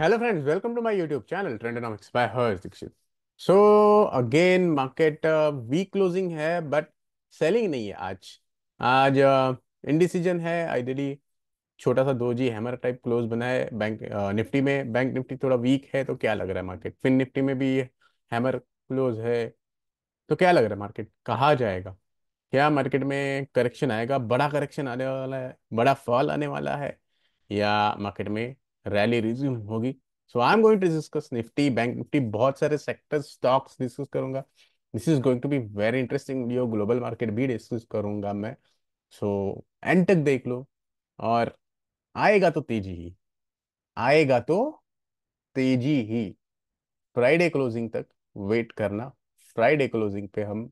Hello friends welcome to my YouTube channel Trendonomics by Harsh Dixit so again market week closing है but selling नहीं है आज आज indecision uh, है आइडियली छोटा सा दो जी हैमर टाइप क्लोज बना है बैंक uh, निफ्टी में बैंक निफ्टी थोड़ा वीक है तो क्या लग रहा है मार्केट फिन निफ्टी में भी हैमर क्लोज है तो क्या लग रहा है मार्केट कहाँ जाएगा क्या मार्केट में करेक्शन आएगा बड़ा करेक्शन आने वाला है बड़ा फॉल आने वाला है या मार्केट में रैली रिज्यूम होगी so I am going to discuss Nifty bank Nifty बहुत सारे सेक्टर स्टॉक्स डिस्कस करूंगा this is going to be very interesting video global market भी डिस्कस करूंगा मैं सो so, एंड तक देख लो और आएगा तो तेजी ही आएगा तो तेजी ही फ्राइडे क्लोजिंग तक वेट करना फ्राइडे क्लोजिंग पे हम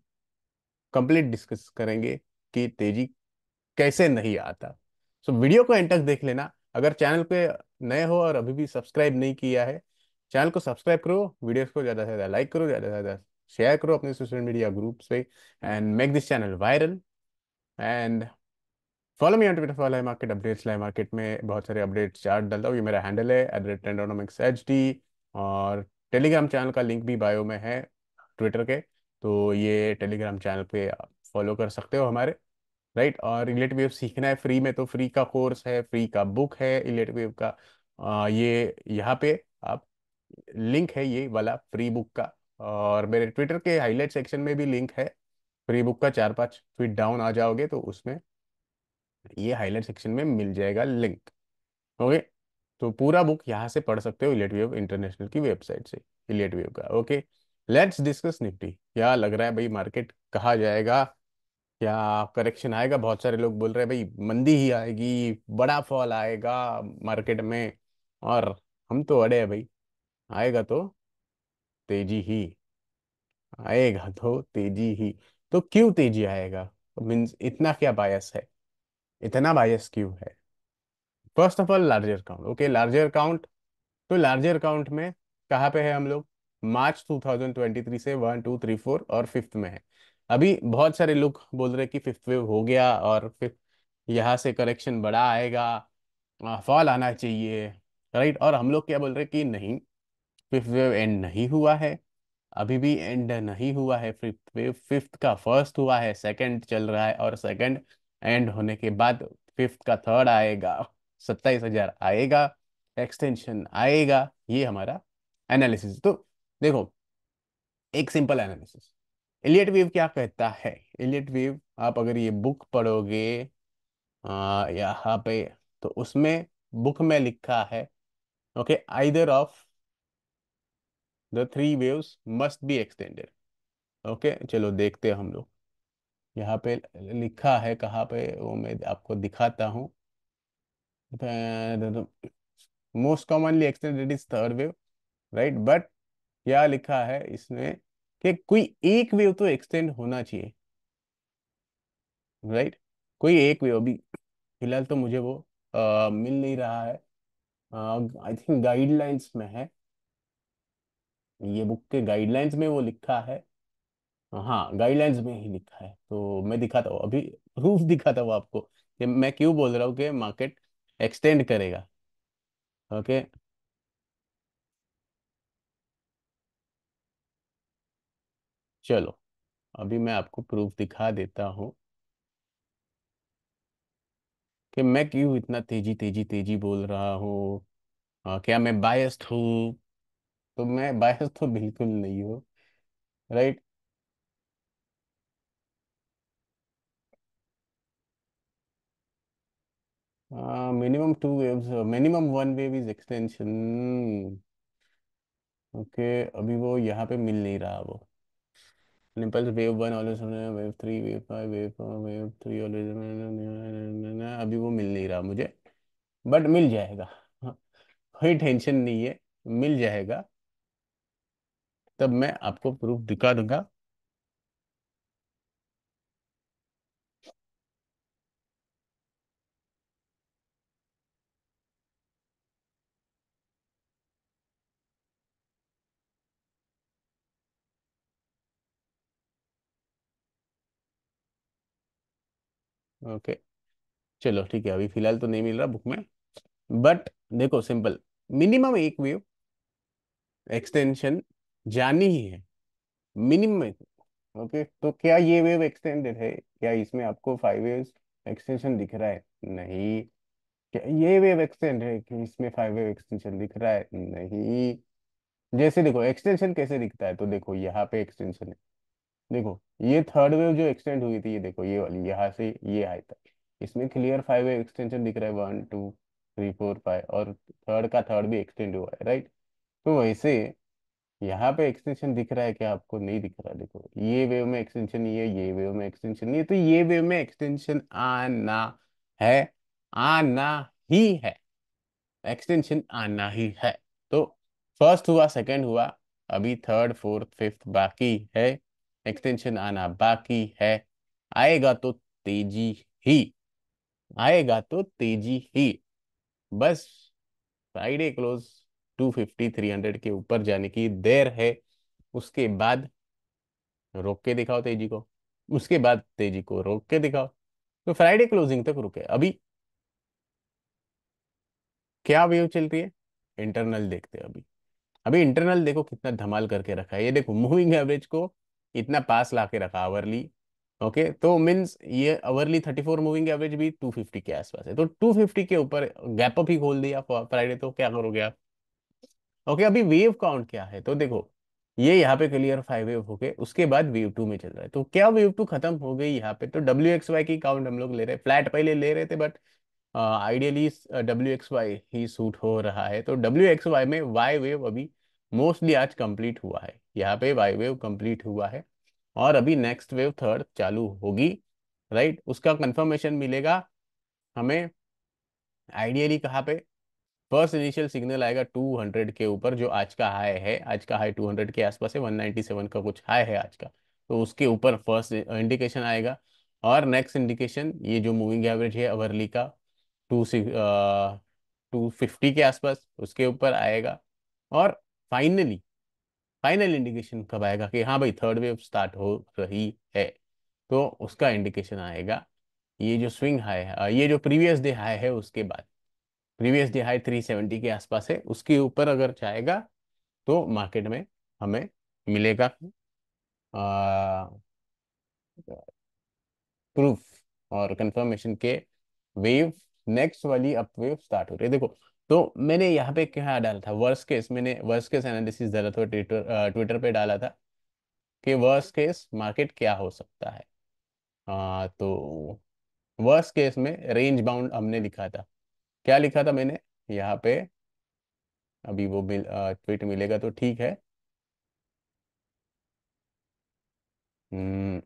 कंप्लीट डिस्कस करेंगे कि तेजी कैसे नहीं आता सो so, वीडियो को एंड तक देख लेना अगर चैनल पे नए हो और अभी भी सब्सक्राइब नहीं किया है चैनल को सब्सक्राइब करो वीडियोस को ज़्यादा से ज़्यादा लाइक करो ज़्यादा से ज़्यादा शेयर करो अपने सोशल मीडिया ग्रुप से and make this channel viral and follow me on Twitter live market updates live market में बहुत सारे अपडेट्स चार्ट डालता हूँ ये मेरा हैंडल है at rate Trendonomics H D और टेलीग्राम चैनल का लिंक भी बायो में है ट्विटर के तो ये टेलीग्राम चैनल पे फॉलो कर सकते हो हमारे राइट और रिलेटिव वेव सीखना है फ्री में तो फ्री का कोर्स है फ्री का बुक है रिलेटिव वेव का आ, ये यहाँ पे आप लिंक है ये वाला फ्री बुक का और मेरे ट्विटर के हाईलाइट सेक्शन में भी लिंक है फ्री बुक का चार पांच ट्वीट डाउन आ जाओगे तो उसमें ये हाईलाइट सेक्शन में मिल जाएगा लिंक ओके तो पूरा बुक यहाँ से पढ़ सकते हो वेव इंटरनेशनल की वेबसाइट से वेव का ओके लेट्स डिस्कस निफ्टी क्या लग रहा है भाई मार्केट कहा जाएगा क्या करेक्शन आएगा बहुत सारे लोग बोल रहे हैं भाई मंदी ही आएगी बड़ा फॉल आएगा मार्केट में और हम तो अड़े हैं भाई आएगा तो तेजी ही आएगा तो तेजी ही तो क्यों तेजी आएगा मीन्स इतना क्या बायस है इतना बायस क्यों है first of all larger count okay larger count तो लार्जर काउंट में कहाँ पे है हम लोग मार्च 2023 से वन टू थ्री फोर और फिफ्थ में है अभी बहुत सारे लोग बोल रहे हैं कि फिफ्थ वेव हो गया और फिर यहाँ से करेक्शन बड़ा आएगा फॉल आना चाहिए राइट और हम लोग क्या बोल रहे हैं कि नहीं फिफ्थ वेव एंड नहीं हुआ है अभी भी एंड नहीं हुआ है फिफ्थ वेव फिफ्थ का फर्स्ट हुआ है सेकंड चल रहा है और सेकंड एंड होने के बाद फिफ्थ का थर्ड आएगा सत्ताईस हजार आएगा एक्सटेंशन आएगा ये हमारा एनालिसिस तो देखो एक सिंपल एनालिसिस एलियट वेव क्या कहता है एलियट वेव आप अगर ये बुक पढ़ोगे यहाँ पे तो उसमें बुक में लिखा है okay either of the three waves must be extended okay चलो देखते हैं हम लोग यहाँ पे लिखा है कहाँ पे वो मैं आपको दिखाता हूँ most commonly extended is third wave right but क्या लिखा है इसमें कि कोई एक वेव तो एक्सटेंड होना चाहिए राइट right? कोई एक वेव अभी फिलहाल तो मुझे वो आ, मिल नहीं रहा है आई थिंक गाइडलाइंस में है ये बुक के गाइडलाइंस में वो लिखा है हाँ गाइडलाइंस में ही लिखा है तो मैं दिखाता हूँ अभी प्रूफ दिखाता हूँ आपको कि मैं क्यों बोल रहा हूँ कि मार्केट एक्सटेंड करेगा ओके okay? चलो अभी मैं आपको प्रूफ दिखा देता हूँ कि मैं क्यों इतना तेजी तेजी तेजी बोल रहा हूँ हाँ, क्या मैं बायस्ड हूँ तो मैं बायस तो बिल्कुल नहीं हूँ right minimum two waves minimum one wave is extension okay अभी वो यहाँ पे मिल नहीं रहा वो nipples wave one always wave three wave five wave four wave three always अभी वो मिल नहीं रहा मुझे बट मिल जाएगा हाँ, कोई टेंशन नहीं है मिल जाएगा तब मैं आपको प्रूफ दिखा दूंगा ओके चलो ठीक है अभी फिलहाल तो नहीं मिल रहा बुक में बट देखो सिंपल मिनिमम एक वेव एक्सटेंशन जानी ही है मिनिमम ओके okay, तो क्या ये वेव एक्सटेंडेड है क्या इसमें आपको फाइव वेव एक्सटेंशन दिख रहा है नहीं क्या ये वेव एक्सटेंड है कि इसमें फाइव वेव एक्सटेंशन दिख रहा है नहीं जैसे देखो एक्सटेंशन कैसे दिखता है तो देखो यहाँ पे एक्सटेंशन है देखो ये थर्ड वेव जो एक्सटेंड हुई थी ये देखो ये वाली यहाँ से ये आई तक इसमें क्लियर फाइव वेव एक्सटेंशन दिख रहा है one two three four five और थर्ड का थर्ड भी एक्सटेंड हुआ है राइट तो वैसे यहाँ पे एक्सटेंशन दिख रहा है क्या आपको नहीं दिख रहा देखो ये वेव में एक्सटेंशन नहीं है ये वेव में एक्सटेंशन नहीं है तो ये वेव में एक्सटेंशन आना है आना ही है एक्सटेंशन आना ही है तो फर्स्ट हुआ सेकंड हुआ अभी थर्ड फोर्थ फिफ्थ बाकी है एक्सटेंशन आना बाकी है आएगा तो तेजी ही आएगा तो तेजी ही बस Friday close two fifty three hundred के ऊपर जाने की देर है उसके बाद रोक के दिखाओ तेजी को उसके बाद तेजी को रोक के दिखाओ तो फ्राइडे क्लोजिंग तक रुके अभी क्या व्यू चल रही है इंटरनल देखते हैं अभी अभी इंटरनल देखो कितना धमाल करके रखा है ये देखो मूविंग एवरेज को इतना पास ला के रखा अवरली ओके तो मीन्स ये hourly thirty four moving average भी टू फिफ्टी के आसपास है तो टू फिफ्टी के ऊपर गैप अप ही खोल दिया फ्राइडे तो क्या करोगे आप ओके अभी वेव काउंट क्या है तो देखो ये यहाँ पे क्लियर फाइव वेव हो गए उसके बाद वेव टू में चल रहा है तो क्या वेव टू खत्म हो गई यहाँ पे तो डब्ल्यू एक्स वाई की काउंट हम लोग ले रहे हैं फ्लैट पहले ले रहे थे but ideally W X Y ही सूट हो रहा है तो डब्ल्यू एक्स वाई में वाई वेव अभी मोस्टली आज कंप्लीट हुआ है यहाँ पे वाई वेव कंप्लीट हुआ है और अभी नेक्स्ट वेव थर्ड चालू होगी राइट उसका कंफर्मेशन मिलेगा हमें आइडियली कहाँ पे फर्स्ट इनिशियल सिग्नल आएगा 200 के ऊपर जो आज का हाई है आज का हाई 200 के आसपास है 197 का कुछ हाई है आज का तो उसके ऊपर फर्स्ट इंडिकेशन आएगा और नेक्स्ट इंडिकेशन ये जो मूविंग एवरेज है अवरली का टू सिक्स टू फिफ्टी के आसपास उसके ऊपर आएगा और फाइनली फाइनल इंडिकेशन कब आएगा कि हाँ भाई थर्ड वेव स्टार्ट हो रही है तो उसका इंडिकेशन आएगा ये जो स्विंग हाई है ये जो प्रीवियस डे हाई है उसके बाद previous day high three seventy के आसपास है उसके ऊपर अगर जाएगा तो मार्केट में हमें मिलेगा प्रूफ और कंफर्मेशन के वेव नेक्स्ट वाली अप वेव स्टार्ट हो रही है देखो तो मैंने यहाँ पे क्या डाला था वर्स केस मैंने वर्स केस एनालिसिस डाला था ट्विटर ट्विटर पे डाला था कि वर्स केस मार्केट क्या हो सकता है आ, तो वर्स केस में रेंज बाउंड हमने लिखा था क्या लिखा था मैंने यहाँ पे अभी वो मिल ट्वीट मिलेगा तो ठीक है लेट्स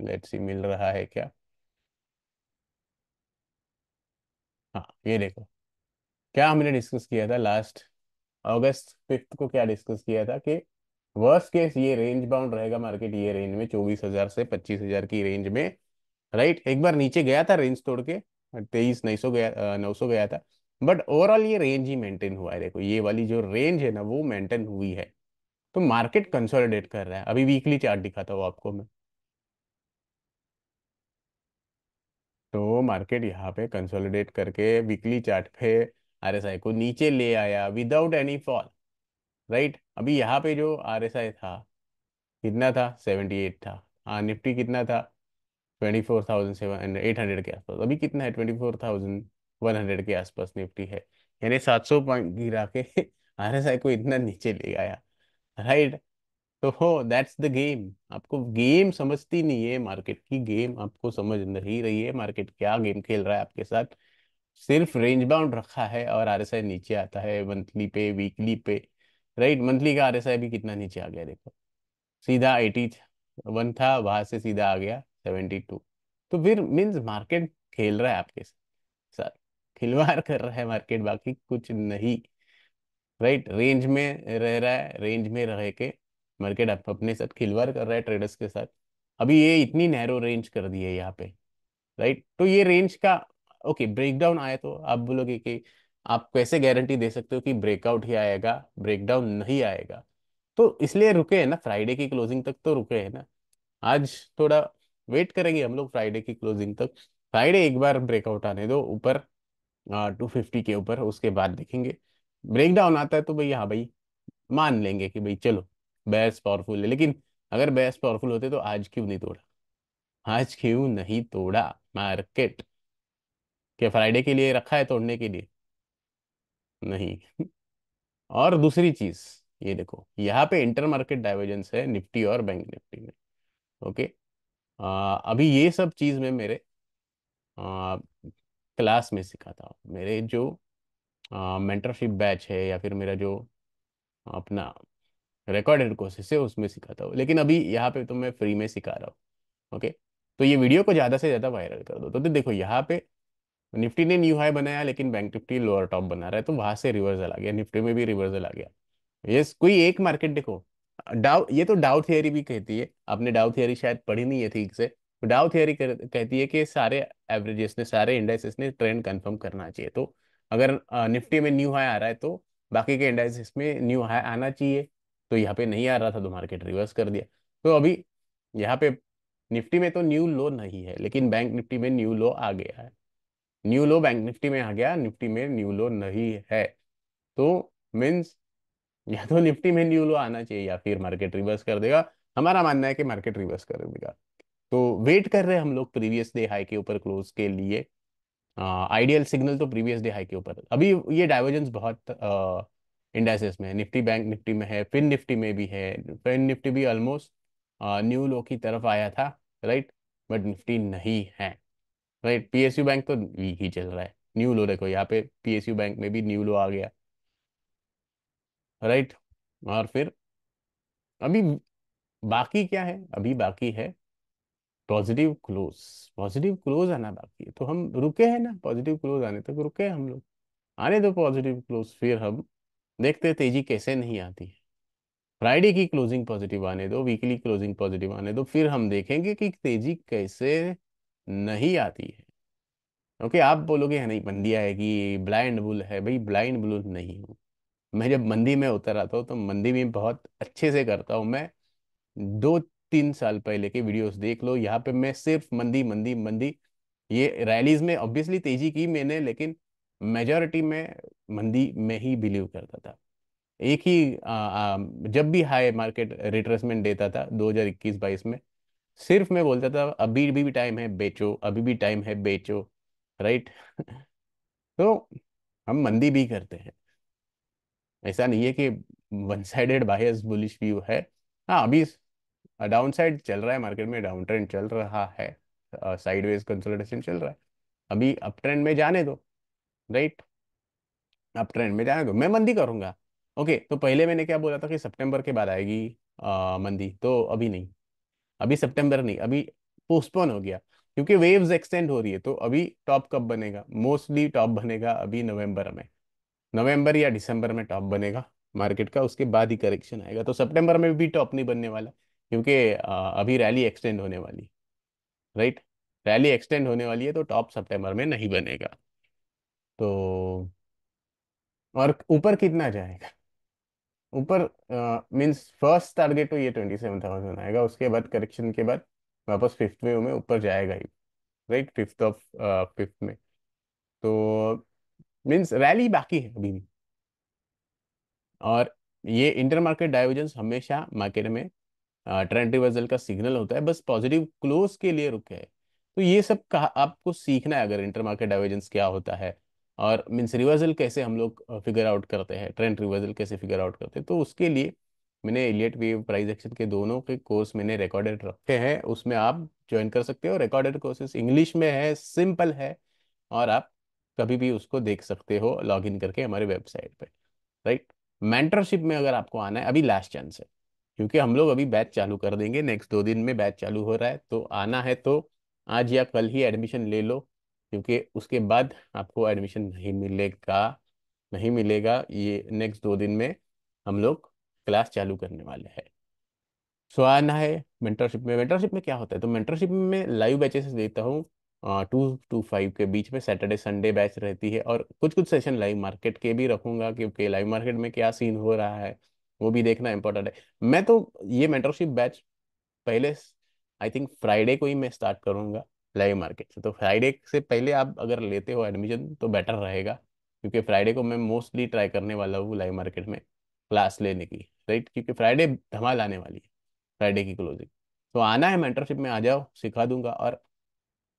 हम्म, सी मिल रहा है क्या हाँ ये देखो क्या हमने डिस्कस किया था लास्ट अगस्त फिफ्थ को क्या डिस्कस किया था कि वर्स्ट केस ये रेंज बाउंड रहेगा मार्केट ये रेंज में चौबीस हजार से पच्चीस हजार की रेंज में राइट एक बार नीचे गया था रेंज तोड़ के तेईस नौ सौ गया नौ सौ गया था बट ओवरऑल ये रेंज ही मेंटेन हुआ है देखो ये वाली जो रेंज है ना वो मेंटेन हुई है तो मार्केट कंसोलिडेट कर रहा है अभी वीकली चार्ट दिखाता हूँ आपको मैं तो मार्केट यहाँ पे कंसोलिडेट करके वीकली चार्ट पे आरएसआई को नीचे ले आया विदाउट एनी फॉल राइट अभी यहाँ पे जो आरएसआई था कितना था सेवेंटी एट था हाँ निफ्टी कितना था twenty four thousand seven eight hundred के आसपास अभी कितना है twenty four thousand one hundred के आसपास निफ्टी है यानी सात सौ पॉइंट गिरा के आर एस आई को इतना नीचे ले आया राइट तो हो दैट्स द गेम आपको गेम समझती नहीं है मार्केट की गेम आपको समझ नहीं रही है मार्केट क्या गेम खेल रहा है आपके साथ सिर्फ रेंज बाउंड रखा है और आर नीचे आता है मंथली पे वीकली पे राइट मंथली का आर भी कितना नीचे आ गया देखो सीधा एटी वन था वहां से सीधा आ गया सेवेंटी टू तो फिर मीन्स मार्केट खेल रहा है आपके साथ खिलवाड़ कर रहा है मार्केट बाकी कुछ नहीं राइट रेंज में रह रहा है रेंज में रह के मार्केट आप अपने साथ खिलवाड़ कर रहा है ट्रेडर्स के साथ अभी ये इतनी नैरो रेंज कर दी है यहाँ पे राइट तो ये रेंज का ओके ब्रेकडाउन आए तो आप बोलोगे कि आप कैसे गारंटी दे सकते हो कि ब्रेकआउट ही आएगा ब्रेकडाउन नहीं आएगा तो इसलिए रुके हैं ना फ्राइडे की क्लोजिंग तक तो रुके हैं ना आज थोड़ा वेट करेंगे हम लोग फ्राइडे की क्लोजिंग तक फ्राइडे एक बार ब्रेकआउट आने दो ऊपर टू फिफ्टी के ऊपर उसके बाद देखेंगे ब्रेकडाउन आता है तो भाई हाँ भाई मान लेंगे कि भाई चलो बेस्ट पावरफुल है लेकिन अगर बेस्ट पावरफुल होते तो आज क्यों नहीं तोड़ा आज क्यों नहीं तोड़ा मार्केट कि फ्राइडे के लिए रखा है तोड़ने के लिए नहीं और दूसरी चीज ये देखो यहाँ पे इंटर मार्केट डाइवर्जेंस है निफ्टी और बैंक निफ्टी में ओके आ, अभी ये सब चीज में मेरे आ, क्लास में सिखाता हूँ मेरे जो मेंटरशिप बैच है या फिर मेरा जो अपना रिकॉर्डेड कोर्सेस है उसमें सिखाता हूँ लेकिन अभी यहाँ पे तो मैं फ्री में सिखा रहा हूँ ओके तो ये वीडियो को ज़्यादा से ज़्यादा वायरल कर दो तो देखो यहाँ पे निफ्टी ने न्यू हाई बनाया लेकिन बैंक निफ्टी लोअर टॉप बना रहा है तो वहां से रिवर्सल आ गया निफ्टी में भी रिवर्सल आ गया ये कोई एक मार्केट देखो डाउ ये तो डाउ थियरी भी कहती है आपने डाउ थियरी शायद पढ़ी नहीं है ठीक से तो डाउ थियरी कहती है कि सारे एवरेजेस ने सारे इंडेक्सेस ने ट्रेंड कंफर्म करना चाहिए तो अगर निफ्टी में न्यू हाई आ रहा है तो बाकी के इंडेक्सेस में न्यू हाई आना चाहिए तो यहाँ पे नहीं आ रहा था तो मार्केट रिवर्स कर दिया तो अभी यहाँ पे निफ्टी में तो न्यू लो नहीं है लेकिन बैंक निफ्टी में न्यू लो आ गया है न्यू लो बैंक निफ्टी में आ गया निफ्टी में न्यू लो नहीं है तो मीन्स या तो निफ्टी में न्यू लो आना चाहिए या फिर मार्केट रिवर्स कर देगा हमारा मानना है कि मार्केट रिवर्स कर देगा तो वेट कर रहे हैं हम लोग प्रीवियस डे हाई के ऊपर क्लोज के लिए आइडियल सिग्नल तो प्रीवियस डे हाई के ऊपर अभी ये डाइवर्जेंस बहुत इंडाइसेस में निफ्टी बैंक निफ्टी में है फिन निफ्टी में भी है फिन निफ्टी भी ऑलमोस्ट न्यू लो की तरफ आया था राइट बट निफ्टी नहीं है राइट पीएसयू बैंक तो वीक ही चल रहा है न्यू लो देखो यहाँ पे पीएसयू बैंक में भी न्यू लो आ गया राइट और फिर अभी बाकी क्या है अभी बाकी है पॉजिटिव क्लोज पॉजिटिव क्लोज आना बाकी है तो हम रुके हैं ना पॉजिटिव क्लोज आने तक रुके हैं हम लोग आने दो पॉजिटिव क्लोज फिर हम देखते तेजी कैसे नहीं आती है फ्राइडे की क्लोजिंग पॉजिटिव आने दो वीकली क्लोजिंग पॉजिटिव आने दो फिर हम देखेंगे कि तेजी कैसे नहीं आती है ओके आप बोलोगे हाँ नहीं बंदिया है कि ब्लाइंड बुल है भाई ब्लाइंड बुल नहीं हूँ मैं जब मंदी में उतर आता हूँ तो मंदी में बहुत अच्छे से करता हूँ मैं दो तीन साल पहले के वीडियोस देख लो यहाँ पे मैं सिर्फ मंदी मंदी मंदी ये रैलीज में ऑब्वियसली तेजी की मैंने लेकिन मेजोरिटी में मंदी में ही बिलीव करता था एक ही आ, आ, जब भी हाई मार्केट रिट्रेसमेंट देता था 2021-22 में सिर्फ मैं बोलता था अभी भी, टाइम है बेचो अभी भी टाइम है बेचो राइट तो हम मंदी भी करते हैं ऐसा नहीं है कि one sided bias bullish view है हाँ अभी डाउन साइड चल रहा है मार्केट में डाउन ट्रेंड चल रहा है साइडवेज कंसोलिडेशन चल रहा है अभी अप ट्रेंड में जाने दो राइट अप ट्रेंड में जाने दो मैं मंदी करूंगा ओके तो पहले मैंने क्या बोला था कि सितंबर के बाद आएगी आ, मंदी तो अभी नहीं अभी सितंबर नहीं अभी पोस्टपोन हो गया क्योंकि वेव्स एक्सटेंड हो रही है तो अभी टॉप कब बनेगा मोस्टली टॉप बनेगा अभी नवंबर में नवंबर या दिसंबर में टॉप बनेगा मार्केट का उसके बाद ही करेक्शन आएगा तो सितंबर में भी टॉप नहीं बनने वाला क्योंकि अभी रैली एक्सटेंड होने वाली राइट रैली एक्सटेंड होने वाली है तो टॉप सेप्टेम्बर में नहीं बनेगा तो और ऊपर कितना जाएगा ऊपर मीन्स फर्स्ट टारगेट तो ये ट्वेंटी सेवन थाउजेंड आएगा उसके बाद करेक्शन के बाद वापस फिफ्थ वेव में ऊपर जाएगा ही राइट फिफ्थ ऑफ फिफ्थ में तो मीन्स रैली बाकी है अभी भी और ये इंटर मार्केट डाइवर्जेंस हमेशा मार्केट में ट्रेंड रिवर्सल का सिग्नल होता है बस पॉजिटिव क्लोज के लिए रुके है तो ये सब कहा आपको सीखना है अगर इंटर मार्केट डाइवर्जेंस क्या होता है और मीन्स रिवर्सल कैसे हम लोग फिगर आउट करते हैं ट्रेंड रिवर्सल कैसे फिगर आउट करते हैं तो उसके लिए मैंने एलियट वेव प्राइस एक्शन के दोनों के कोर्स मैंने रिकॉर्डेड रखे हैं उसमें आप ज्वाइन कर सकते हो रिकॉर्डेड कोर्सेस इंग्लिश में है सिंपल है और आप कभी भी उसको देख सकते हो लॉग इन करके हमारे वेबसाइट पे राइट मेंटरशिप में अगर आपको आना है अभी लास्ट चांस है क्योंकि हम लोग अभी बैच चालू कर देंगे नेक्स्ट दो दिन में बैच चालू हो रहा है तो आना है तो आज या कल ही एडमिशन ले लो क्योंकि उसके बाद आपको एडमिशन नहीं मिलेगा नहीं मिलेगा ये नेक्स्ट दो दिन में हम लोग क्लास चालू करने वाले हैं सो आना है मेंटरशिप में मेंटरशिप में क्या होता है तो मेंटरशिप में लाइव बैचेस देता हूँ टू टू फाइव के बीच में सैटरडे संडे बैच रहती है और कुछ कुछ सेशन लाइव मार्केट के भी रखूंगा क्योंकि लाइव मार्केट में क्या सीन हो रहा है वो भी देखना इंपॉर्टेंट है मैं तो ये मेंटरशिप बैच पहले आई थिंक फ्राइडे को ही मैं स्टार्ट करूँगा लाइव मार्केट से तो फ्राइडे से पहले आप अगर लेते हो एडमिशन तो बेटर रहेगा क्योंकि फ्राइडे को मैं मोस्टली ट्राई करने वाला हूँ लाइव मार्केट में क्लास लेने की राइट क्योंकि फ्राइडे धमाल आने वाली है फ्राइडे की क्लोजिंग तो आना है मेंटरशिप में आ जाओ सिखा दूंगा और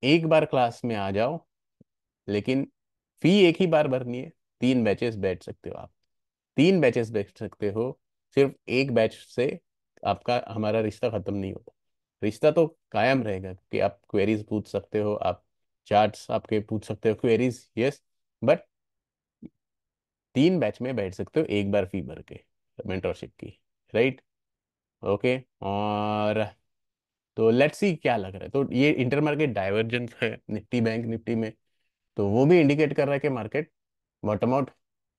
एक बार क्लास में आ जाओ लेकिन फी एक ही बार भरनी है तीन बैचेस बैठ सकते हो आप तीन बैचेस बैठ सकते हो सिर्फ एक बैच से आपका हमारा रिश्ता ख़त्म नहीं होता रिश्ता तो कायम रहेगा क्योंकि आप क्वेरीज पूछ सकते हो आप चार्ट्स आपके पूछ सकते हो क्वेरीज यस बट तीन बैच में बैठ सकते हो एक बार फी भर के मेंटरशिप की राइट ओके और तो लेट्स सी क्या लग रहा है तो ये इंटर मार्केट डाइवर्जेंस है निफ्टी बैंक निफ्टी में तो वो भी इंडिकेट कर रहा है कि मार्केट बॉटम आउट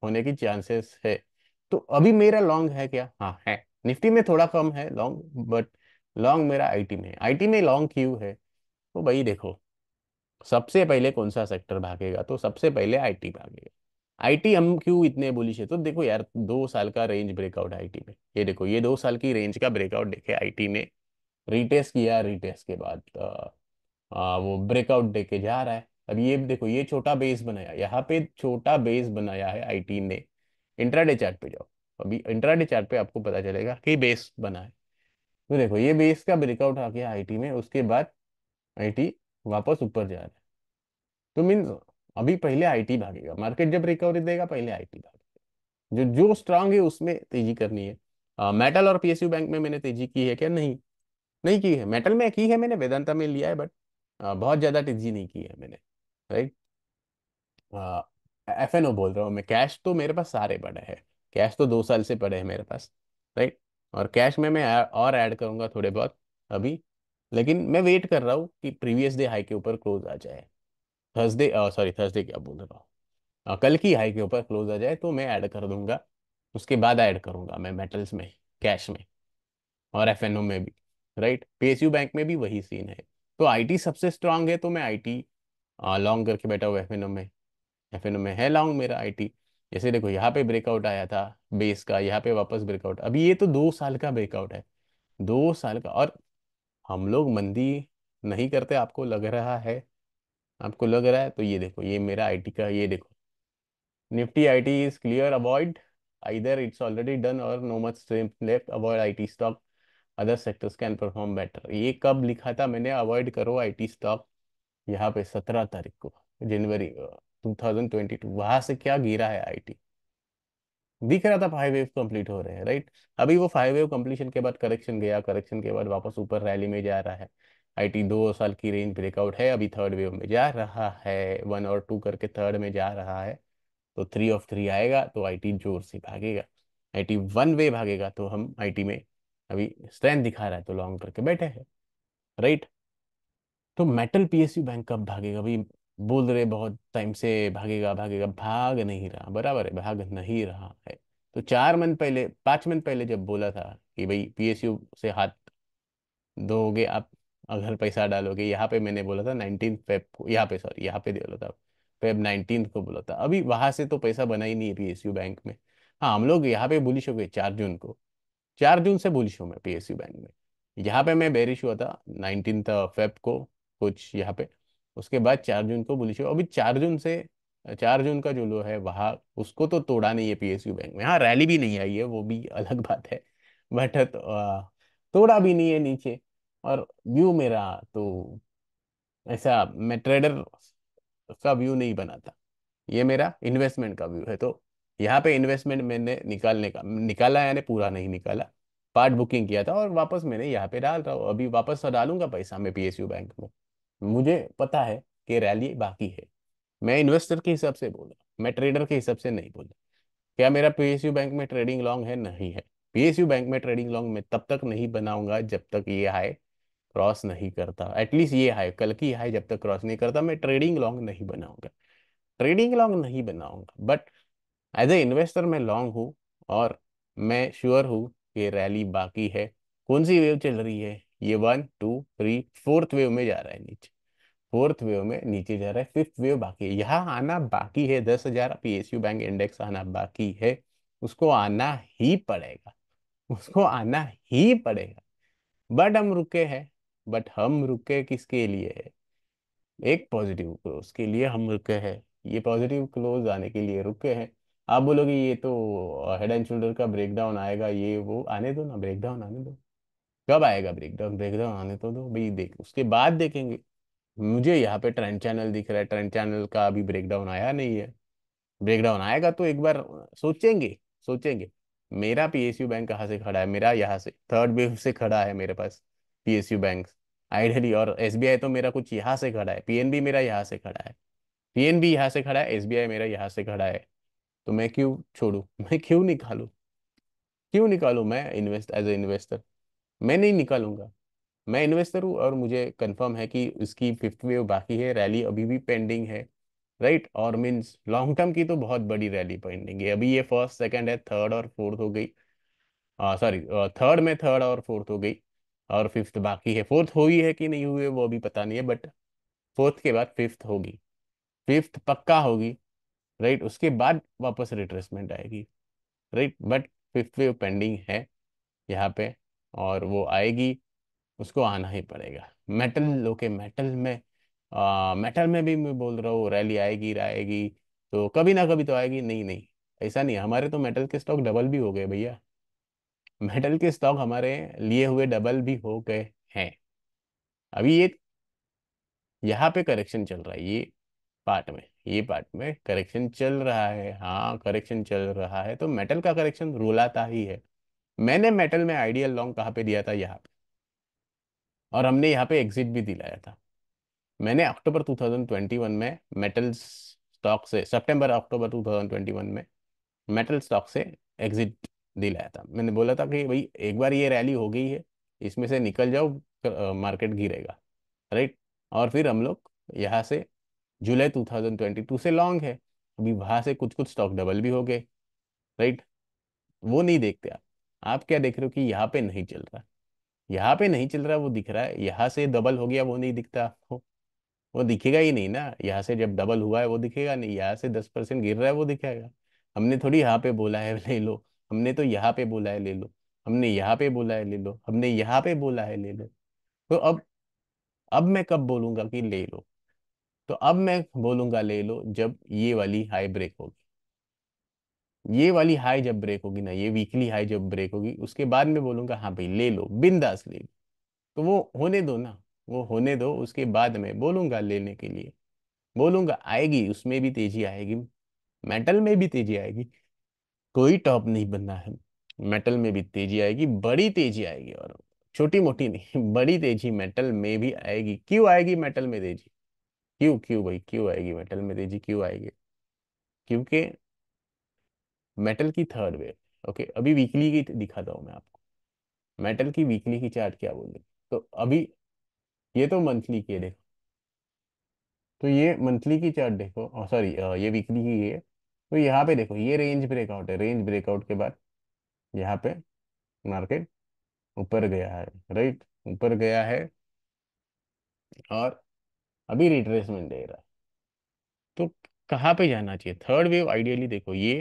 होने की चांसेस है तो अभी मेरा लॉन्ग है क्या हाँ है निफ्टी में थोड़ा कम है लॉन्ग बट लॉन्ग मेरा आईटी में आई आईटी में लॉन्ग क्यू है तो भाई देखो सबसे पहले कौन सा सेक्टर भागेगा तो सबसे पहले आईटी भागेगा आईटी हम क्यों इतने बोलिश है तो देखो यार दो साल का रेंज ब्रेकआउट आईटी में ये देखो ये दो साल की रेंज का ब्रेकआउट देखे आईटी ने रिटेस्ट किया रिटेस्ट के बाद आ, आ, वो ब्रेकआउट देके जा रहा है अब ये देखो ये छोटा बेस बनाया यहाँ पे छोटा बेस बनाया है आईटी ने इंट्राडे चार्ट पे जाओ अभी इंट्राडे चार्ट पे आपको पता चलेगा कि बेस बना है तो देखो ये बेस का ब्रेकआउट आ गया आईटी में उसके बाद आईटी वापस ऊपर जा रहा है तो मीन्स अभी पहले आईटी भागेगा मार्केट जब रिकवरी देगा पहले आईटी भागेगा जो जो स्ट्रांग है उसमें तेजी करनी है आ, मेटल और पीएसयू बैंक में मैंने तेजी की है क्या नहीं नहीं की है मेटल में की है मैंने वेदांता में लिया है बट आ, बहुत ज्यादा तेजी नहीं की है मैंने राइट एफ एन ओ बोल रहा हूँ मैं कैश तो मेरे पास सारे पड़े हैं कैश तो दो साल से पड़े हैं मेरे पास राइट और कैश में मैं और ऐड करूंगा थोड़े बहुत अभी लेकिन मैं वेट कर रहा हूँ कि प्रीवियस डे हाई के ऊपर क्लोज आ जाए थर्सडे सॉरी थर्सडे क्या बोल रहा हूँ कल की हाई के ऊपर क्लोज आ जाए तो मैं ऐड कर दूंगा उसके बाद ऐड करूंगा मैं मेटल्स में कैश में और एफ में भी राइट पी बैंक में भी वही सीन है तो आई सबसे स्ट्रांग है तो मैं आई लॉन्ग करके बैठा हूँ एफ में एफ में है लॉन्ग मेरा आई जैसे देखो यहाँ पे ब्रेकआउट आया था बेस का यहाँ पे वापस ब्रेकआउट अभी ये तो दो साल का ब्रेकआउट है दो साल का और हम लोग मंदी नहीं करते आपको लग रहा है आपको लग रहा है तो ये देखो ये मेरा आईटी का ये देखो Nifty IT is clear avoid either it's already done और no much left avoid avoid IT stock other sectors can perform better ये कब लिखा था मैंने अवॉइड करो आईटी स्टॉक यहाँ पे सत्रह तारीख को जनवरी 2022 वहां से क्या गिरा है आईटी दिख रहा था फाइव वेव कंप्लीट हो रहे हैं राइट अभी वो फाइव वेव कंप्लीशन के बाद करेक्शन गया करेक्शन के बाद वापस ऊपर रैली में जा रहा है आईटी दो साल की रेंज ब्रेकआउट है अभी थर्ड वेव में जा रहा है वन और टू करके थर्ड में जा रहा है तो थ्री ऑफ थ्री आएगा तो आईटी जोर से भागेगा आईटी वन वे भागेगा तो हम आईटी में अभी स्ट्रेंथ दिखा रहा है तो लॉन्ग करके बैठे हैं राइट तो मेटल पीएसयू बैंक कब भागेगा भाई बोल रहे बहुत टाइम से भागेगा भागेगा भाग नहीं रहा बराबर है भाग नहीं रहा है तो चार मंथ पहले पाँच मंथ पहले जब बोला था कि भाई पीएसयू से हाथ दोगे आप अगर पैसा डालोगे यहाँ पे मैंने बोला था नाइनटीन फेब को यहाँ पे सॉरी यहाँ पे बोला था फेब नाइनटीन को बोला था अभी वहां से तो पैसा बना ही नहीं है पीएसयू बैंक में हाँ हम लोग यहाँ पे बुलिश हो गए चार जून को चार जून से बुलिश हूँ मैं पीएसयू बैंक में यहाँ पे मैं बेरिश हुआ था नाइनटीन फेब को कुछ यहाँ पे उसके बाद चार जून को बुलिश अभी चार जून से चार जून का जो लो है वहां उसको तो तोड़ा नहीं है पीएसयू बैंक में हाँ रैली भी नहीं आई है वो भी अलग बात है बट तो, तोड़ा भी नहीं है नीचे और व्यू मेरा तो ऐसा मैं ट्रेडर का व्यू नहीं बनाता ये मेरा इन्वेस्टमेंट का व्यू है तो यहाँ पे इन्वेस्टमेंट मैंने निकालने का निकाला यानी पूरा नहीं निकाला पार्ट बुकिंग किया था और वापस मैंने यहाँ पे डाल रहा हूँ अभी वापस तो डालूंगा पैसा मैं पीएसयू बैंक में मुझे पता है कि रैली बाकी है मैं इन्वेस्टर के हिसाब से बोला मैं ट्रेडर के हिसाब से नहीं बोला क्या मेरा पीएसयू बैंक में ट्रेडिंग लॉन्ग है नहीं है पीएसयू बैंक में ट्रेडिंग लॉन्ग में तब तक नहीं बनाऊंगा जब तक ये हाई क्रॉस नहीं करता एटलीस्ट ये हाई कल की हाई जब तक क्रॉस नहीं करता मैं ट्रेडिंग लॉन्ग नहीं बनाऊंगा ट्रेडिंग लॉन्ग नहीं बनाऊंगा बट एज ए इन्वेस्टर मैं लॉन्ग हूँ और मैं श्योर हूँ कि रैली बाकी है कौन सी वेव चल रही है ये one two three fourth wave में जा रहा है नीचे फोर्थ वेव में नीचे जा रहा है फिफ्थ वेव बाकी यहाँ आना बाकी है दस हजार पीएसयू बैंक इंडेक्स आना बाकी है उसको आना ही पड़ेगा उसको आना ही पड़ेगा बट हम रुके हैं बट हम रुके किसके लिए है एक पॉजिटिव क्लोज के लिए हम रुके हैं ये पॉजिटिव क्लोज आने के लिए रुके हैं आप बोलोगे ये तो हेड एंड शोल्डर का ब्रेकडाउन आएगा ये वो आने दो ना ब्रेकडाउन आने दो कब आएगा ब्रेकडाउन ब्रेकडाउन तो तो आने तो दो भाई देख उसके बाद देखेंगे मुझे यहाँ पे ट्रेंड चैनल दिख रहा है ट्रेंड चैनल का अभी ब्रेकडाउन आया नहीं है ब्रेकडाउन आएगा तो एक बार सोचेंगे सोचेंगे मेरा पीएसयू बैंक कहाँ से खड़ा है मेरा यहाँ से थर्ड वेव से खड़ा है मेरे पास पीएसयू बैंक आइडियली और एसबीआई तो मेरा कुछ यहाँ से खड़ा है पीएनबी मेरा यहाँ से खड़ा है पीएनबी यहाँ से खड़ा है एसबीआई मेरा यहाँ से खड़ा है तो मैं क्यों छोड़ू मैं क्यों निकालू क्यों निकालू मैं इन्वेस्ट एज ए इन्वेस्टर मैं नहीं निकालूंगा मैं इन्वेस्टर हूँ और मुझे कंफर्म है कि उसकी फिफ्थ वेव बाकी है रैली अभी भी पेंडिंग है राइट right? और मीन्स लॉन्ग टर्म की तो बहुत बड़ी रैली पेंडिंग है अभी ये फर्स्ट सेकेंड है थर्ड और फोर्थ हो गई सॉरी थर्ड में थर्ड और फोर्थ हो गई और फिफ्थ बाकी है फोर्थ हुई है कि नहीं हुई है वो अभी पता नहीं है बट फोर्थ के बाद फिफ्थ होगी फिफ्थ पक्का होगी राइट right? उसके बाद वापस रिट्रेसमेंट आएगी right but fifth wave pending है यहाँ पे और वो आएगी उसको आना ही पड़ेगा मेटल ओके मेटल में आ, मेटल में भी मैं बोल रहा हूँ रैली आएगी रहेगी तो कभी ना कभी तो आएगी नहीं नहीं ऐसा नहीं हमारे तो मेटल के स्टॉक डबल भी हो गए भैया मेटल के स्टॉक हमारे लिए हुए डबल भी हो गए हैं अभी ये यहाँ पे करेक्शन चल रहा है ये पार्ट में ये पार्ट में करेक्शन चल रहा है हाँ करेक्शन चल रहा है तो मेटल का करेक्शन रुलाता ही है मैंने मेटल में आइडियल लॉन्ग कहाँ पे दिया था यहाँ पे और हमने यहाँ पे एग्जिट भी दिलाया था मैंने अक्टूबर 2021 में मेटल स्टॉक से सितंबर अक्टूबर 2021 में मेटल स्टॉक से एग्जिट दिलाया था मैंने बोला था कि भाई एक बार ये रैली हो गई है इसमें से निकल जाओ मार्केट गिरेगा राइट और फिर हम लोग यहाँ से जुलाई टू से लॉन्ग है अभी वहाँ से कुछ कुछ स्टॉक डबल भी हो गए राइट वो नहीं देखते आप आप क्या देख रहे हो कि यहाँ पे नहीं चल रहा यहाँ पे नहीं चल रहा वो दिख रहा है यहाँ से डबल हो गया वो नहीं दिखता आपको वो दिखेगा ही नहीं ना यहाँ से जब डबल हुआ है वो दिखेगा नहीं यहाँ से दस परसेंट गिर रहा है वो दिखेगा हमने थोड़ी यहाँ पे बोला है ले लो हमने तो यहाँ पे बोला है ले लो हमने यहाँ पे बोला है ले लो हमने यहाँ पे बोला है ले लो तो अब अब मैं कब बोलूंगा कि ले लो तो अब मैं बोलूंगा ले लो जब ये वाली हाई ब्रेक होगी ये वाली हाई जब ब्रेक होगी ना ये वीकली हाई जब ब्रेक होगी उसके बाद में बोलूंगा हाँ भाई ले लो बिंदास ले लो तो वो होने दो ना वो होने दो उसके बाद में बोलूंगा लेने के लिए बोलूंगा आएगी उसमें भी तेजी आएगी मेटल में भी तेजी आएगी कोई टॉप नहीं बनना है मेटल में भी तेजी आएगी बड़ी तेजी आएगी और छोटी मोटी नहीं बड़ी तेजी मेटल में भी आएगी क्यों आएगी मेटल में तेजी क्यों क्यों भाई क्यों आएगी मेटल में तेजी क्यों आएगी क्योंकि मेटल की थर्ड वेव ओके अभी वीकली की दिखाता हूँ मैं आपको मेटल की वीकली की चार्ट क्या बोल रही तो अभी ये तो मंथली की है देखो तो ये मंथली की चार्ट देखो सॉरी ये वीकली की है तो यहाँ पे देखो ये रेंज ब्रेकआउट है रेंज ब्रेकआउट के बाद यहाँ पे मार्केट ऊपर गया है राइट ऊपर गया है और अभी रिट्रेसमेंट दे रहा है तो कहाँ पे जाना चाहिए थर्ड वेव आइडियली देखो ये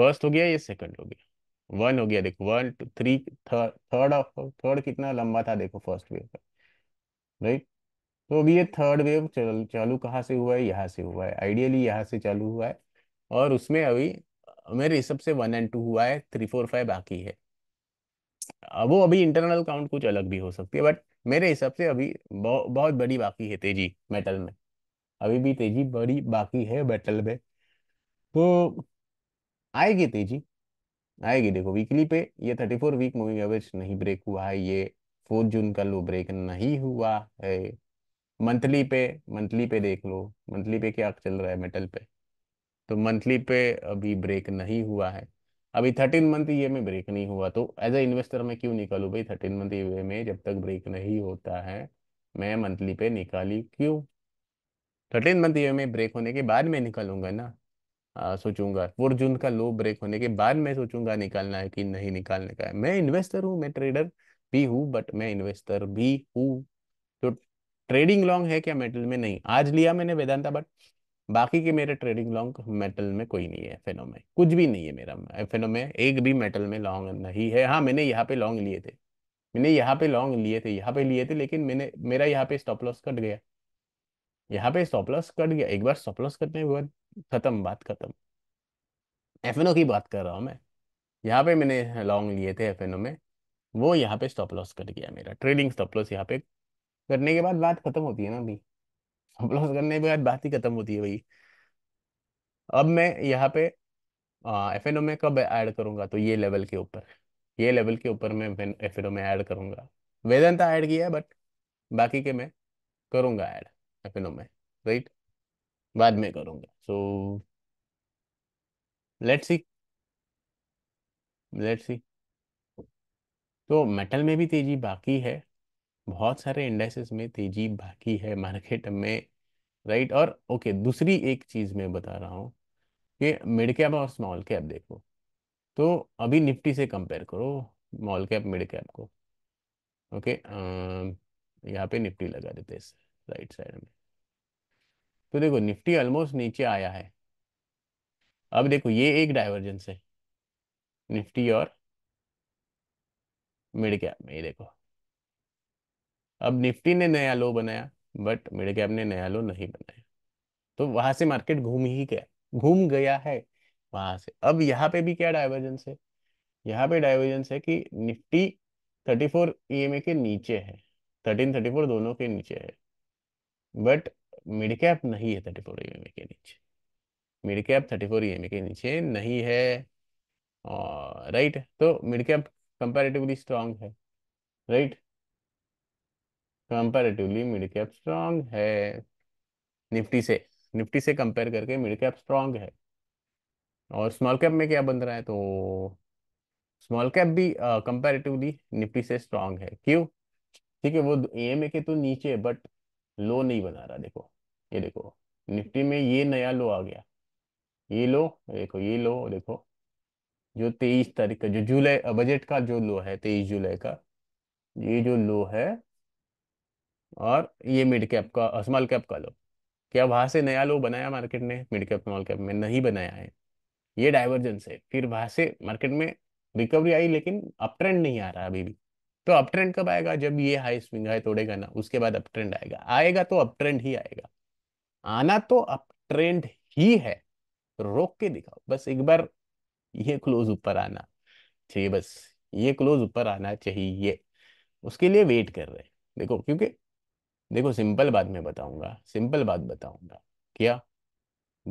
फर्स्ट हो गया ये सेकंड हो गया वन हो गया देखो one two three third of third कितना लंबा था देखो फर्स्ट वेव का राइट तो अभी ये थर्ड वेव चालू कहाँ से हुआ है यहाँ से हुआ है आइडियली यहाँ से चालू हुआ है और उसमें अभी मेरे हिसाब से वन एंड टू हुआ है थ्री फोर फाइव बाकी है वो अभी इंटरनल काउंट कुछ अलग भी हो सकती है बट मेरे हिसाब से अभी बहु, बहुत बड़ी बाकी है तेजी मेटल में अभी भी तेजी बड़ी बाकी है मेटल में तो आएगी तेजी आएगी देखो वीकली पे ये thirty four week moving average नहीं ब्रेक हुआ है ये फोर्थ जून का लो ब्रेक नहीं हुआ है मंथली पे मंथली पे देख लो मंथली पे क्या चल रहा है मेटल पे तो मंथली पे अभी ब्रेक नहीं हुआ है अभी थर्टीन मंथ ये में ब्रेक नहीं हुआ तो एज ए इन्वेस्टर मैं क्यों निकालू भाई थर्टीन मंथ ये में जब तक ब्रेक नहीं होता है मैं मंथली पे निकाली क्यों थर्टीन मंथ ये में ब्रेक होने के बाद में निकालूंगा ना सोचूंगा वो जून का लो ब्रेक होने के बाद मैं सोचूंगा निकालना है कि नहीं निकालने का है मैं इन्वेस्टर हूँ मैं ट्रेडर भी हूँ बट मैं इन्वेस्टर भी हूँ तो ट्रेडिंग लॉन्ग है क्या मेटल में नहीं आज लिया मैंने वेदांता बट बाकी के मेरे ट्रेडिंग लॉन्ग मेटल में कोई नहीं है एफ में कुछ भी नहीं है मेरा एफ में एक भी मेटल में लॉन्ग नहीं है हाँ मैंने यहाँ पे लॉन्ग लिए थे मैंने यहाँ पे लॉन्ग लिए थे यहाँ पे लिए थे लेकिन मैंने मेरा यहाँ पे स्टॉप लॉस कट गया यहाँ पे स्टॉप लॉस कट गया एक बार स्टॉप लॉस कटने के बाद खत्म बात खत्म एफ की बात कर रहा हूँ मैं यहाँ पे मैंने लॉन्ग लिए थे एफ में वो यहाँ पे स्टॉप लॉस कट गया मेरा ट्रेडिंग स्टॉप लॉस यहाँ पे करने के बाद बात खत्म होती है ना अभी स्टॉप लॉस करने के बाद बात ही खत्म होती है भाई अब मैं यहाँ पे एफ एन ओ में कब ऐड करूंगा तो ये लेवल के ऊपर ये लेवल के ऊपर मैं एफ एन ओ में ऐड करूंगा वेदन तो ऐड किया बट बाकी के मैं करूंगा ऐड एपिनो में राइट बाद में करूंगा so let's see let's see तो मेटल में भी तेजी बाकी है बहुत सारे इंडेक्सेस में तेजी बाकी है मार्केट में राइट और ओके दूसरी एक चीज़ मैं बता रहा हूँ कि मिड कैप और स्मॉल कैप देखो तो अभी निफ्टी से कंपेयर करो स्मॉल कैप मिड कैप को ओके यहाँ पे निफ्टी लगा देते हैं राइट साइड में तो देखो निफ्टी ऑलमोस्ट नीचे आया है अब देखो ये एक डाइवर्जेंस है निफ्टी और मिड कैप में ये देखो अब निफ्टी ने नया लो बनाया बट मिड कैप ने नया लो नहीं बनाया तो वहां से मार्केट घूम ही गया घूम गया है वहां से अब यहाँ पे भी क्या डाइवर्जेंस है यहाँ पे डाइवर्जेंस है कि निफ्टी 34 फोर e के नीचे है थर्टीन थर्टी दोनों के नीचे है बट मिड कैप नहीं है थर्टी फोर ई के नीचे mid cap thirty four E के नीचे नहीं है राइट uh, right? तो मिड कैप कंपेरेटिवली स्ट्रांग है right comparatively mid cap strong है निफ्टी से निफ्टी से कंपेयर करके मिड कैप स्ट्रांग है और स्मॉल कैप में क्या बन रहा है तो स्मॉल कैप भी कंपेरेटिवली निफ्टी से स्ट्रांग है क्यों ठीक है वो ए के तो नीचे बट लो नहीं बना रहा देखो ये देखो निफ्टी में ये नया लो आ गया ये लो देखो ये लो देखो जो तेईस तारीख का जो जुलाई बजट का जो लो है तेईस जुलाई का ये जो लो है और ये मिड कैप का स्मॉल कैप का लो क्या वहां से नया लो बनाया मार्केट ने मिड कैप स्मॉल कैप में नहीं बनाया है ये डाइवर्जेंस है फिर वहां से मार्केट में रिकवरी आई लेकिन अप ट्रेंड नहीं आ रहा अभी भी तो अप ट्रेंड कब आएगा जब ये हाई स्विंग हाई तोड़ेगा ना उसके बाद अप ट्रेंड आएगा आएगा तो अप ट्रेंड ही आएगा आना तो अप ट्रेंड ही है रोक के दिखाओ बस एक बार ये क्लोज ऊपर आना चाहिए बस ये क्लोज ऊपर आना चाहिए उसके लिए वेट कर रहे देखो क्योंकि देखो सिंपल बात मैं बताऊंगा सिंपल बात बताऊंगा क्या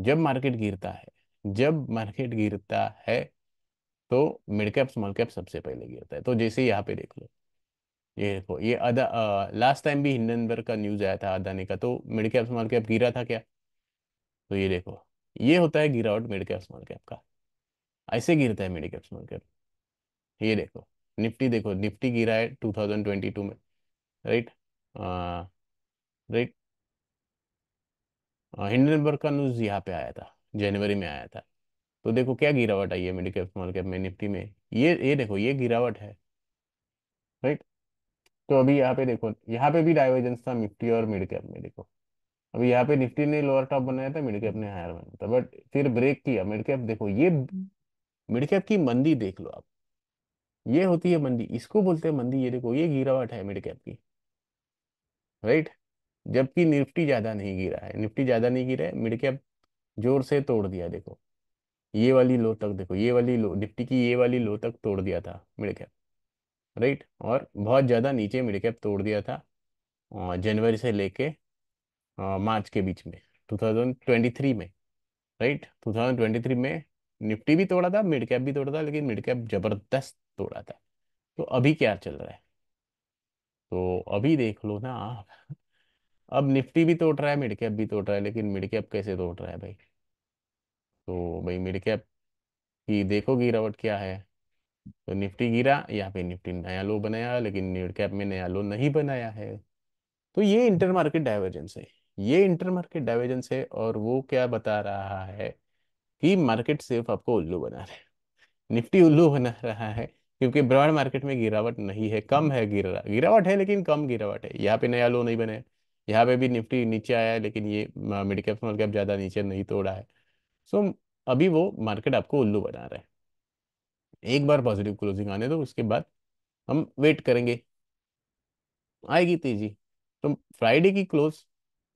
जब मार्केट गिरता है जब मार्केट गिरता है तो मिड कैप स्मॉल कैप सबसे पहले गिरता है तो जैसे यहाँ पे देख लो ये देखो तो, ये अदा लास्ट टाइम भी हिंडनबर्ग का न्यूज़ आया था अदानी का तो मिड कैप स्मॉल कैप गिरा था क्या तो ये देखो ये होता है गिरावट मिड कैप स्मॉल कैप का ऐसे गिरता है मिड कैप स्मॉल कैप ये देखो निफ्टी देखो निफ्टी गिरा है टू थाउजेंड ट्वेंटी टू में राइट राइट हिंडनबर्ग का न्यूज़ यहाँ पे आया था जनवरी में आया था तो देखो क्या गिरावट आई है मिड कैप स्मॉल कैप में निफ्टी में ये ये देखो ये गिरावट है राइट तो अभी यहाँ पे देखो यहाँ पे भी डाइवर्जेंस था निफ्टी और मिड कैप में देखो अभी यहाँ पे निफ्टी ने लोअर टॉप बनाया था मिड कैप ने हायर बनाया था बट फिर ब्रेक किया मिड कैप देखो ये मिड कैप की मंदी देख लो आप ये होती है मंदी इसको बोलते हैं मंदी ये देखो ये गिरावट है मिड कैप की राइट जबकि निफ्टी ज्यादा नहीं गिरा है निफ्टी ज्यादा नहीं गिरा है मिड कैप जोर से तोड़ दिया देखो ये वाली लो तक देखो ये वाली लो निफ्टी की ये वाली लो तक तोड़ दिया था मिड कैप राइट और बहुत ज़्यादा नीचे मिड कैप तोड़ दिया था जनवरी से लेके मार्च के बीच में 2023 में राइट 2023 में निफ्टी भी तोड़ा था मिड कैप भी तोड़ा था लेकिन मिड कैप जबरदस्त तोड़ा था तो अभी क्या चल रहा है तो अभी देख लो ना आप अब निफ्टी भी तोड़ रहा है मिड कैप भी तोड़ रहा है लेकिन मिड कैप कैसे तोड़ रहा है भाई तो भाई मिड कैप की देखो गिरावट क्या है तो निफ्टी गिरा यहाँ पे निफ्टी नया लो बनाया लेकिन मिड कैप में नया लो नहीं बनाया है तो ये इंटर मार्केट डाइवर्जेंस है ये इंटर मार्केट डाइवर्जेंस है और वो क्या बता रहा है कि मार्केट सिर्फ आपको उल्लू बना रहे निफ्टी उल्लू बना रहा है क्योंकि ब्रॉड मार्केट में गिरावट नहीं है कम है गिरा गिरावट है लेकिन कम गिरावट है यहाँ पे नया लो नहीं बनाया यहाँ पे भी निफ्टी नीचे आया है लेकिन ये मिड कैप स्मॉल कैप ज़्यादा नीचे नहीं तोड़ा है सो so, अभी वो मार्केट आपको उल्लू बना रहा है एक बार पॉजिटिव क्लोजिंग आने दो उसके बाद हम वेट करेंगे आएगी तेजी तो फ्राइडे की क्लोज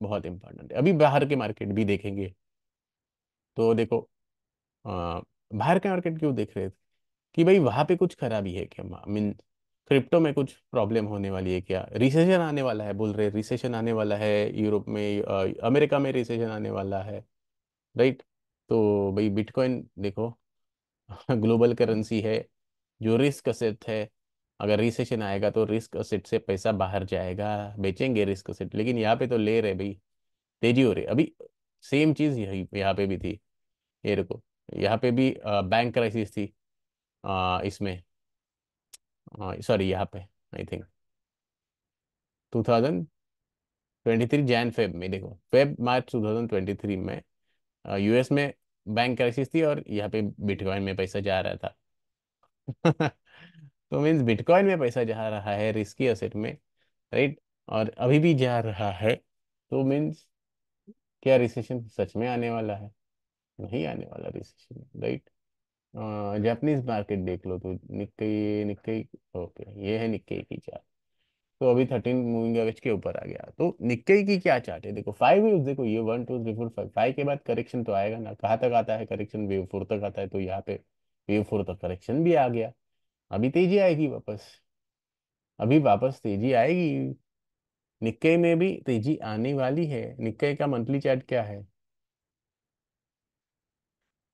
बहुत इंपॉर्टेंट है अभी बाहर के मार्केट भी देखेंगे तो देखो आ, बाहर के मार्केट क्यों देख रहे थे कि भाई वहाँ पे कुछ खराबी है क्या आई मीन क्रिप्टो में कुछ प्रॉब्लम होने वाली है क्या रिसेशन आने वाला है बोल रहे रिसेशन आने वाला है यूरोप में अमेरिका में रिसेशन आने वाला है राइट तो भाई बिटकॉइन देखो ग्लोबल करेंसी है जो रिस्क असेट है अगर रिसेशन आएगा तो रिस्क असेट से पैसा बाहर जाएगा बेचेंगे रिस्क असेट लेकिन यहाँ पे तो ले रहे भाई तेजी हो रही अभी सेम चीज़ यही यहाँ पे भी थी ये रुको यहाँ पे भी बैंक क्राइसिस थी आ, इसमें सॉरी यहाँ पे I think two thousand twenty three Jan Feb में देखो Feb March two thousand twenty three में यूएस में बैंक क्राइसिस थी और यहाँ पे बिटकॉइन में पैसा जा रहा था तो मीन्स बिटकॉइन में पैसा जा रहा है रिस्की असेट में राइट और अभी भी जा रहा है तो मीन्स क्या रिसेशन सच में आने वाला है नहीं आने वाला रिसेशन राइट जापनीज मार्केट देख लो तो निक्के निक्के ओके ये है निक्के की चार्ट तो अभी थर्टीन मूविंग एवरेज के ऊपर आ गया तो निक्केई की क्या चार्ट है देखो फाइव वेव्स देखो ये one two three four five five के बाद करेक्शन तो आएगा ना कहाँ तक आता है करेक्शन वेव फोर तक आता है तो यहाँ पे वेव फोर तक करेक्शन भी आ गया अभी तेजी आएगी वापस अभी वापस तेजी आएगी निक्के में भी तेजी आने वाली है निक्के का मंथली चार्ट क्या है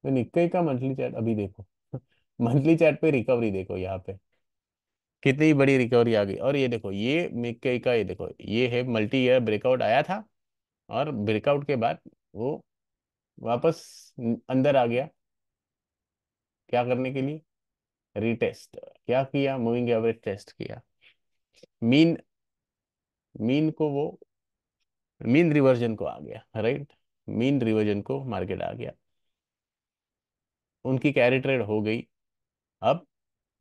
तो निक्के का मंथली चार्ट अभी देखो मंथली चार्ट पे रिकवरी देखो यहाँ पे कितनी बड़ी रिकवरी आ गई और ये देखो ये मिक्के का ये देखो ये है मल्टी ईयर ब्रेकआउट आया था और ब्रेकआउट के बाद वो वापस अंदर आ गया क्या करने के लिए रिटेस्ट क्या किया मूविंग एवरेज टेस्ट किया मीन मीन को वो मीन रिवर्जन को आ गया राइट मीन रिवर्जन को मार्केट आ गया उनकी कैरी ट्रेड हो गई अब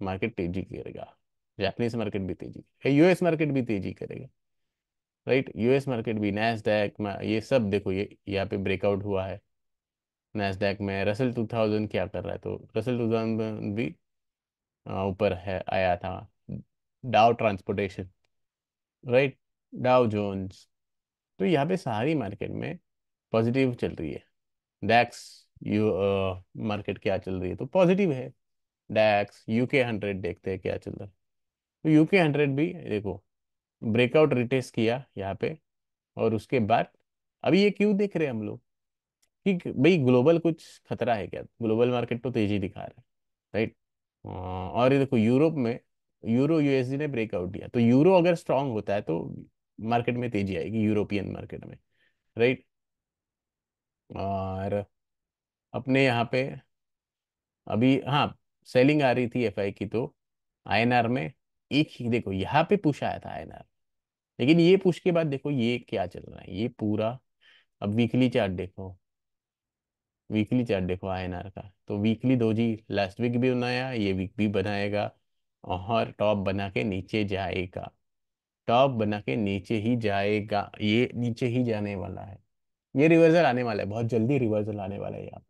मार्केट तेजी गिरेगा जापानीज मार्केट भी तेजी यूएस मार्केट भी तेजी करेगा राइट यूएस मार्केट भी नैसडैक ये सब देखो ये यहाँ पे ब्रेकआउट हुआ है नैसडैक में रसल टू थाउजेंड क्या कर रहा है तो रसल टू थाउजेंड भी ऊपर है आया था डाउ ट्रांसपोर्टेशन राइट डाउ जोन्स तो यहाँ पे सारी मार्केट में पॉजिटिव चल रही है डैक्स यू मार्केट क्या चल रही है तो पॉजिटिव है डैक्स यूके हंड्रेड देखते हैं क्या चल रहा है तो यूके हंड्रेड भी देखो ब्रेकआउट रिटेस्ट किया यहाँ पे और उसके बाद अभी ये क्यों देख रहे हैं हम लोग कि भाई ग्लोबल कुछ खतरा है क्या ग्लोबल मार्केट तो तेजी दिखा रहा है राइट हाँ, और ये देखो यूरोप में यूरो यूएसडी ने ब्रेकआउट दिया तो यूरो अगर स्ट्रांग होता है तो मार्केट में तेजी आएगी यूरोपियन मार्केट में राइट और अपने यहाँ पे अभी हाँ सेलिंग आ रही थी एफआई की तो आईएनआर में एक ही देखो यहाँ पे पुश आया था एनआर लेकिन ये पुश के बाद देखो ये क्या चल रहा है ये पूरा अब वीकली चार्ट देखो वीकली चार्ट देखो आयनार का तो वीकली दो जी लास्ट वीक भी बनाया ये वीक भी बनाएगा और टॉप बना के नीचे जाएगा टॉप बना के नीचे ही जाएगा ये नीचे ही जाने वाला है ये रिवर्सल आने वाला है बहुत जल्दी रिवर्सल आने वाला है यहाँ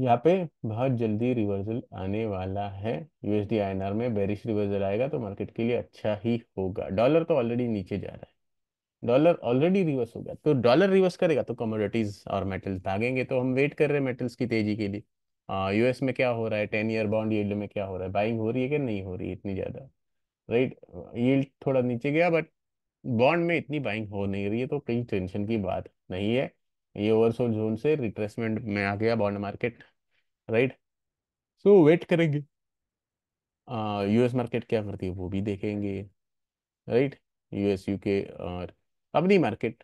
यहाँ पे बहुत जल्दी रिवर्सल आने वाला है यूएसडी आईएनआर में बेरिश रिवर्सल आएगा तो मार्केट के लिए अच्छा ही होगा डॉलर तो ऑलरेडी नीचे जा रहा है डॉलर ऑलरेडी रिवर्स हो गया तो डॉलर रिवर्स करेगा तो कमोडिटीज और मेटल्स भागेंगे तो हम वेट कर रहे हैं मेटल्स की तेजी के लिए यूएस में क्या हो रहा है टेन ईयर बॉन्ड यील्ड में क्या हो रहा है बाइंग हो रही है कि नहीं हो रही है इतनी ज़्यादा राइट यील्ड थोड़ा नीचे गया बट बॉन्ड में इतनी बाइंग हो नहीं रही है तो कहीं टेंशन की बात नहीं है ये ओवरसोल्ड जोन से रिट्रेसमेंट में आ गया bond market right so wait करेंगे यूएस मार्केट क्या करती है वो भी देखेंगे राइट यूएस यूके और अपनी मार्केट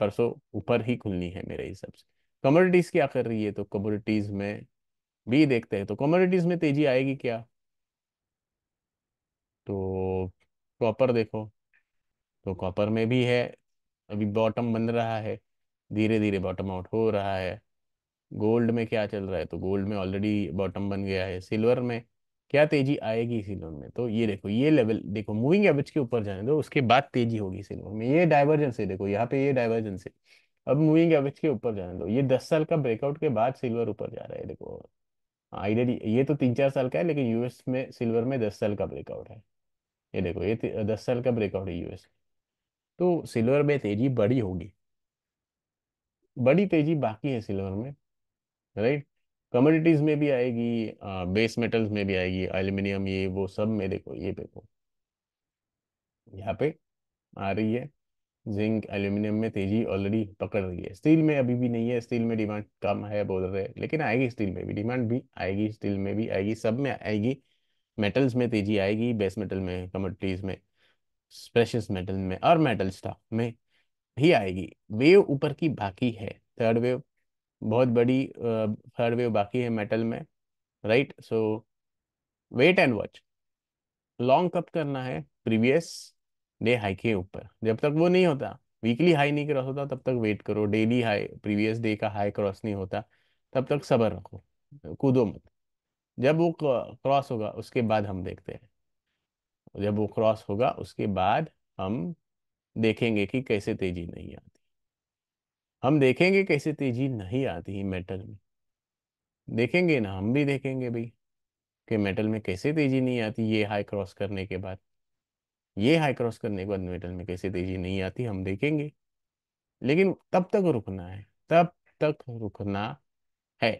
परसों ऊपर ही खुलनी है मेरे हिसाब से कमोडिटीज़ क्या कर रही है तो कमोडिटीज़ में भी देखते हैं तो कमोडिटीज़ में तेजी आएगी क्या तो कॉपर देखो तो कॉपर में भी है अभी बॉटम बन रहा है धीरे धीरे बॉटम आउट हो रहा है गोल्ड में क्या चल रहा है तो गोल्ड में ऑलरेडी बॉटम बन गया है सिल्वर में क्या तेजी आएगी सिल्वर में तो ये देखो ये लेवल देखो मूविंग एवरेज के ऊपर जाने दो उसके बाद तेजी होगी सिल्वर में ये डाइवर्जेंस है देखो यहाँ पे ये डाइवर्जेंस है अब मूविंग एवरेज के ऊपर जाने दो ये दस साल का ब्रेकआउट के बाद सिल्वर ऊपर जा रहा है देखो आइडर ये तो तीन चार साल का है लेकिन यूएस में सिल्वर में दस साल का ब्रेकआउट है ये देखो ये दस साल का ब्रेकआउट है यूएस तो सिल्वर में तेजी बड़ी होगी बड़ी तेजी बाकी है सिल्वर में राइट कमोडिटीज में भी आएगी आ, बेस मेटल्स में भी आएगी एल्यूमिनियम ये वो सब में देखो ये देखो यहाँ पे आ रही है जिंक एल्यूमिनियम में तेजी ऑलरेडी पकड़ रही है स्टील में अभी भी नहीं है स्टील में डिमांड कम है बोल रहे हैं लेकिन आएगी स्टील में भी डिमांड भी आएगी स्टील में भी आएगी सब में आएगी मेटल्स में तेजी आएगी बेस मेटल में कमोडिटीज में स्पेशस मेटल में और मेटल स्टॉक में ही आएगी वेव ऊपर की बाकी है थर्ड वेव बहुत बड़ी थर्ड वेव बाकी है मेटल में right so wait and watch long कब करना है प्रीवियस डे हाई के ऊपर जब तक वो नहीं होता वीकली हाई नहीं क्रॉस होता तब तक वेट करो डेली हाई प्रीवियस डे का हाई क्रॉस नहीं होता तब तक सबर रखो कूदो मत जब वो क्रॉस होगा उसके बाद हम देखते हैं जब वो क्रॉस होगा उसके बाद हम देखेंगे कि कैसे तेजी नहीं आती हम देखेंगे कैसे तेजी नहीं आती मेटल में देखेंगे ना हम भी देखेंगे भाई कि मेटल में कैसे तेजी नहीं आती ये हाई क्रॉस करने के बाद ये हाई क्रॉस करने के बाद मेटल में कैसे तेजी नहीं आती हम देखेंगे लेकिन तब तक रुकना है तब तक रुकना है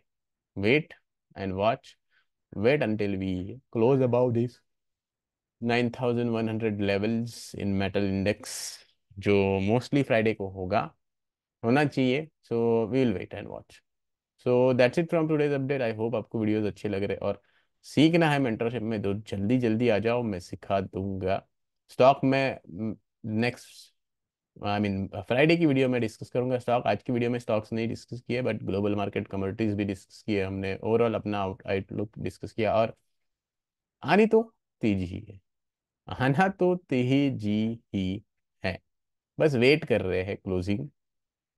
wait and watch wait until we close about this 9100 levels in metal index जो मोस्टली फ्राइडे को होगा होना चाहिए so we will wait and watch so that's it from today's update I hope आपको वीडियोज अच्छे लग रहे और सीखना है मेंटरशिप में तो जल्दी जल्दी आ जाओ मैं सिखा दूंगा स्टॉक में नेक्स्ट आई मीन फ्राइडे की वीडियो में डिस्कस करूंगा स्टॉक आज की वीडियो में स्टॉक्स नहीं डिस्कस किए बट ग्लोबल मार्केट कमोडिटीज भी डिस्कस किए हमने ओवरऑल अपना आउट आउटलुक डिस्कस किया और आनी तो तेजी ही है आना तो तेजी ही बस वेट कर रहे हैं क्लोजिंग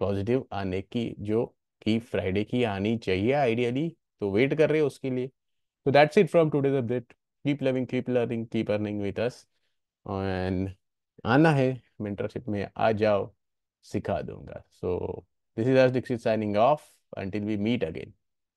पॉजिटिव आने की जो कि फ्राइडे की आनी चाहिए आइडियली तो वेट कर रहे हैं उसके लिए तो that's it from today's update keep loving keep learning keep earning with us and आना है मेंटरशिप में आ जाओ सिखा दूंगा so this is us Dikshit signing off until we meet again